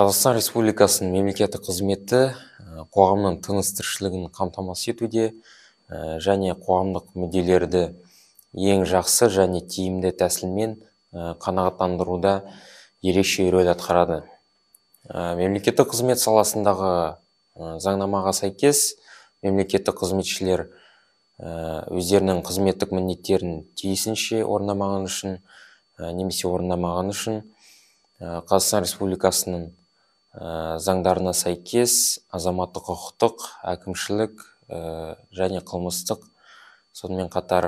қазақстан республикасының мемлекеттік қызметі э, қоғамның тыныс тіршілігін қамтамасыз етуде э, және қоғамдық мүдделерді ең жақсы және тиімді тәсілмен э, қанағаттандыруда ерекше рөл атқарады мемлекеттік қызмет саласындағы заңнамаға сәйкес мемлекеттік қызметшілер өздерінің қызметтік міндеттерін тиісінше орындамағаны үшін немесе орындамағаны үшін қазақстан республикасының Э, заңдарына сәйкес азаматтық құқықтық әкімшілік э, және қылмыстық сонымен қатар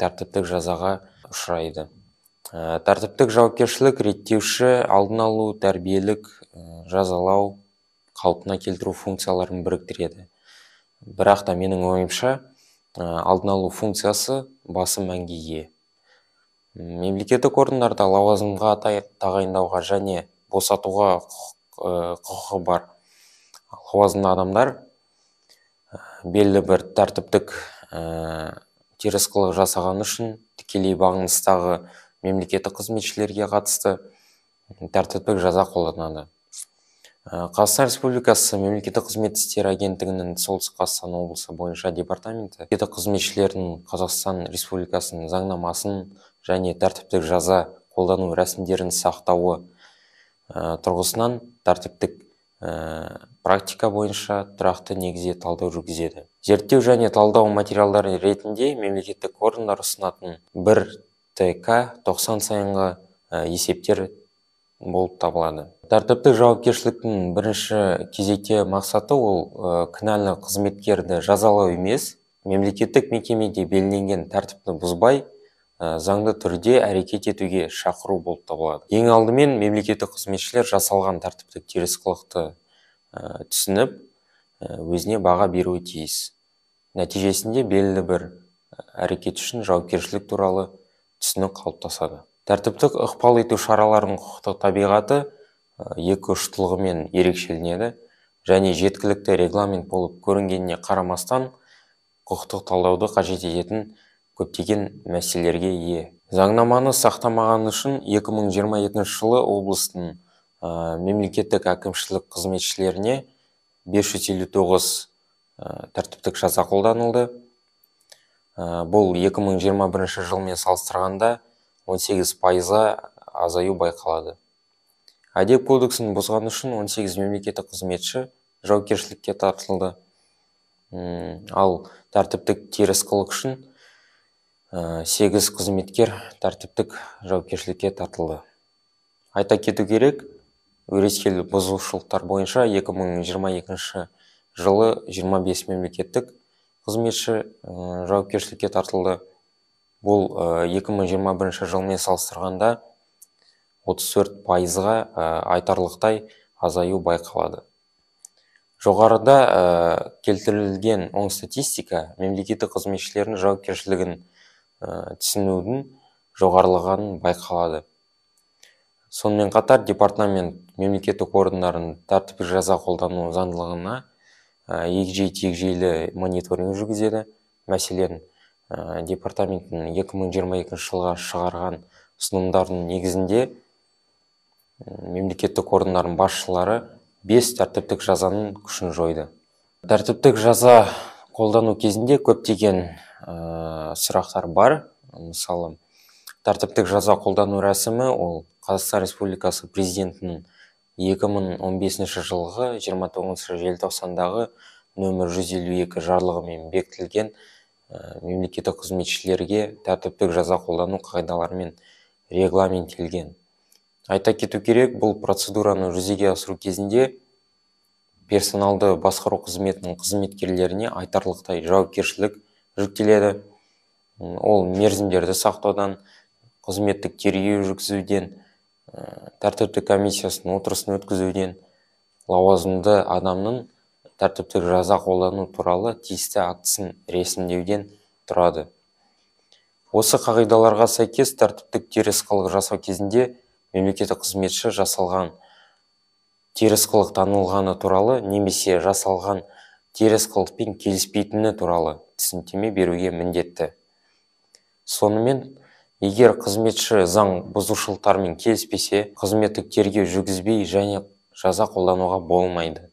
тәртіптік жазаға ұшырайды э, тәртіптік жауапкершілік реттеуші алдын алу тәрбиелік жазалау қалпына келтіру функцияларын біріктіреді бірақ та менің ойымша алдын алу функциясы басым мәнге ие мемлекеттік органдарда лауазымға тағайындауға және босатуға құқық Э, құқығы бар лауазымды адамдар э, белгілі бір тәртіптік ә, э, теріс қылық жасағаны үшін тікелей бағыныстағы мемлекеттік қызметшілерге қатысты тәртіптік жаза қолданады қазақстан республикасы мемлекеттік қызмет істері агенттігінің солтүстік қазақстан облысы бойынша департаменті мемлекеттік қызметшілердің қазақстан республикасының заңнамасын және тәртіптік жаза қолдану рәсімдерін сақтауы Э, тұрғысынан тәртіптік э, практика бойынша тұрақты негізде талдау жүргізеді зерттеу және талдау материалдары ретінде мемлекеттік органдар ұсынатын бір тк 90 сайынғы э, есептер болып табылады тәртіптік жауапкершіліктің бірінші кезекте мақсаты ол кінәлі қызметкерді жазалау емес мемлекеттік мекемеде белгіленген тәртіпті бұзбай Э, заңды түрде әрекет етуге шақыру болып табылады ең алдымен мемлекеттік қызметшілер жасалған тәртіптік теріс қылықты э, түсініп э, өзіне баға беруі тиіс нәтижесінде белгілі бір әрекет үшін жауапкершілік туралы түсінік қалыптасады тәртіптік ықпал ету шараларының құқықтық табиғаты екі ұштылығымен ерекшеленеді және жеткілікті регламент болып көрінгеніне қарамастан құқықтық талдауды қажет ететін көптеген мәселелерге ие заңнаманы сақтамағаны үшін 2022 жылы облыстың мемлекеттік әкімшілік қызметшілеріне 559 тәртіптік жаза қолданылды ә, бұл 2021 жылмен салыстырғанда 18 пайызға азаю байқалады әдеп кодексін бұзған үшін 18 мемлекеттік қызметші жауапкершілікке тартылды ал тәртіптік теріс қылық үшін Э, сегіз қызметкер тәртіптік жауапкершілікке тартылды айта кету керек өрескел бұзушылықтар бойынша 2022 жылы 25 мемлекеттік қызметші э, жауапкершілікке тартылды бұл 2021 э, жылмен салыстырғанда 34 пайызға айтарлықтай азаю байқалады жоғарыда келтірілген оң статистика мемлекеттік қызметшілердің жауапкершілігін Э, түсінудің жоғарылығын байқалады сонымен қатар департамент мемлекеттік органдардың тәртіптік жаза қолдану заңдылығына э, егжей тегжейлі мониторинг жүргізеді мәселен э, департаменттің 2022 жылға шығарған ұсынымдарының негізінде мемлекеттік органдардың басшылары бес тәртіптік жазаның күшін жойды тәртіптік жаза қолдану кезінде көптеген ә, сұрақтар бар мысалы тәртіптік жаза қолдану рәсімі ол қазақстан республикасы президентінің 2015 жылғы 29 желтоқсандағы нөмір 152 жарлығымен бекітілген ә, мемлекеттік қызметшілерге тәртіптік жаза қолдану қағидаларымен регламенттелген айта кету керек бұл процедураны жүзеге асыру кезінде персоналды басқару қызметінің қызметкерлеріне айтарлықтай жауапкершілік жүктеледі ол мерзімдерді сақтаудан қызметтік тергеу жүргізуден ә, тәртіптік комиссиясының отырысын өткізуден лауазымды адамның тәртіптік жаза қолдану туралы тиісті актісін ресімдеуден тұрады осы қағидаларға сәйкес тәртіптік теріс қылық жасау кезінде мемлекеттік қызметші жасалған теріс қылық танылғаны туралы немесе жасалған теріс қылықпен келіспейтіні туралы түсініктеме беруге міндетті сонымен егер қызметші заң бұзушылықтармен келіспесе қызметтік тергеу жүргізбей және жаза қолдануға болмайды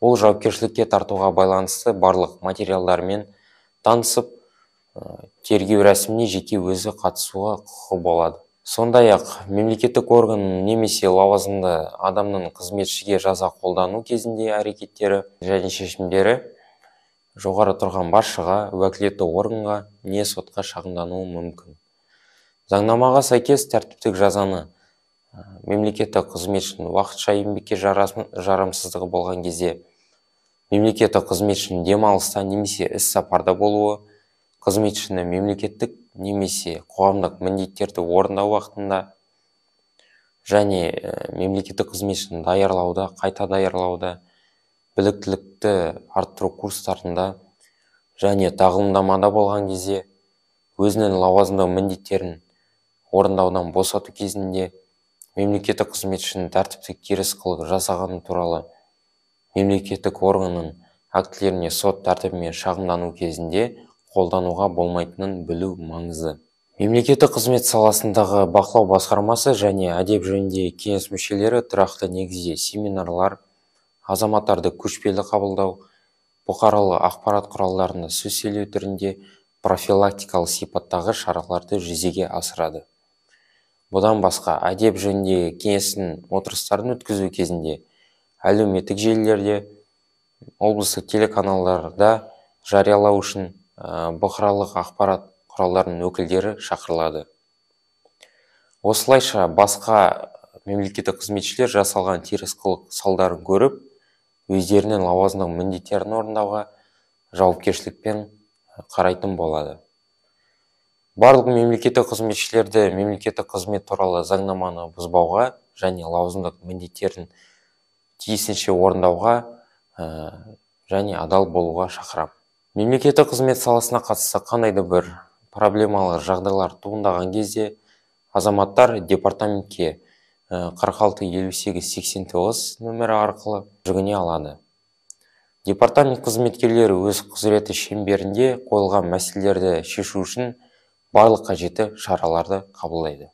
ол жауапкершілікке тартуға байланысты барлық материалдармен танысып тергеу рәсіміне жеке өзі қатысуға құқы болады сондай ақ мемлекеттік орган немесе лауазымды адамның қызметшіге жаза қолдану кезінде әрекеттері және шешімдері жоғары тұрған басшыға уәкілетті органға не сотқа шағымдануы мүмкін заңнамаға сәйкес тәртіптік жазаны мемлекеттік қызметшінің уақытша еңбекке жарамсыздығы болған кезде мемлекеттік қызметшінің демалыста немесе іс сапарда болуы қызметшіні мемлекеттік немесе қоғамдық міндеттерді орындау уақытында және мемлекеттік қызметшіні даярлауда қайта даярлауда біліктілікті арттыру курстарында және тағылымдамада болған кезде өзінің лауазымдық міндеттерін орындаудан босату кезінде мемлекеттік қызметшінің тәртіптік теріс қылық жасағаны туралы мемлекеттік органның актілеріне сот тәртібімен шағымдану кезінде қолдануға болмайтынын білу маңызды мемлекеттік қызмет саласындағы бақылау басқармасы және әдеп жөніндегі кеңес мүшелері тұрақты негізде семинарлар азаматтарды көшпелі қабылдау бұқаралық ақпарат құралдарына сөз сөйлеу түрінде профилактикалық сипаттағы шараларды жүзеге асырады бұдан басқа әдеп жөніндегі кеңестің отырыстарын өткізу кезінде әлеуметтік желілерде облыстық телеканалдарда жариялау үшін бұқаралық ақпарат құралдарының өкілдері шақырылады осылайша басқа мемлекеттік қызметшілер жасалған теріс қылық салдарын көріп өздерінің лауазымдық міндеттерін орындауға жауапкершілікпен қарайтын болады барлық мемлекеттік қызметшілерді мемлекеттік қызмет туралы заңнаманы бұзбауға және лауазымдық міндеттерін тиісінше орындауға ә, және адал болуға шақырамын мемлекеттік қызмет саласына қатысты қандай да бір проблемалы жағдайлар туындаған кезде азаматтар департаментке қырық э, алты елу сегіз нөмірі арқылы жүгіне алады департамент қызметкерлері өз құзыреті шеңберінде қойылған мәселелерді шешу үшін барлық қажетті шараларды қабылдайды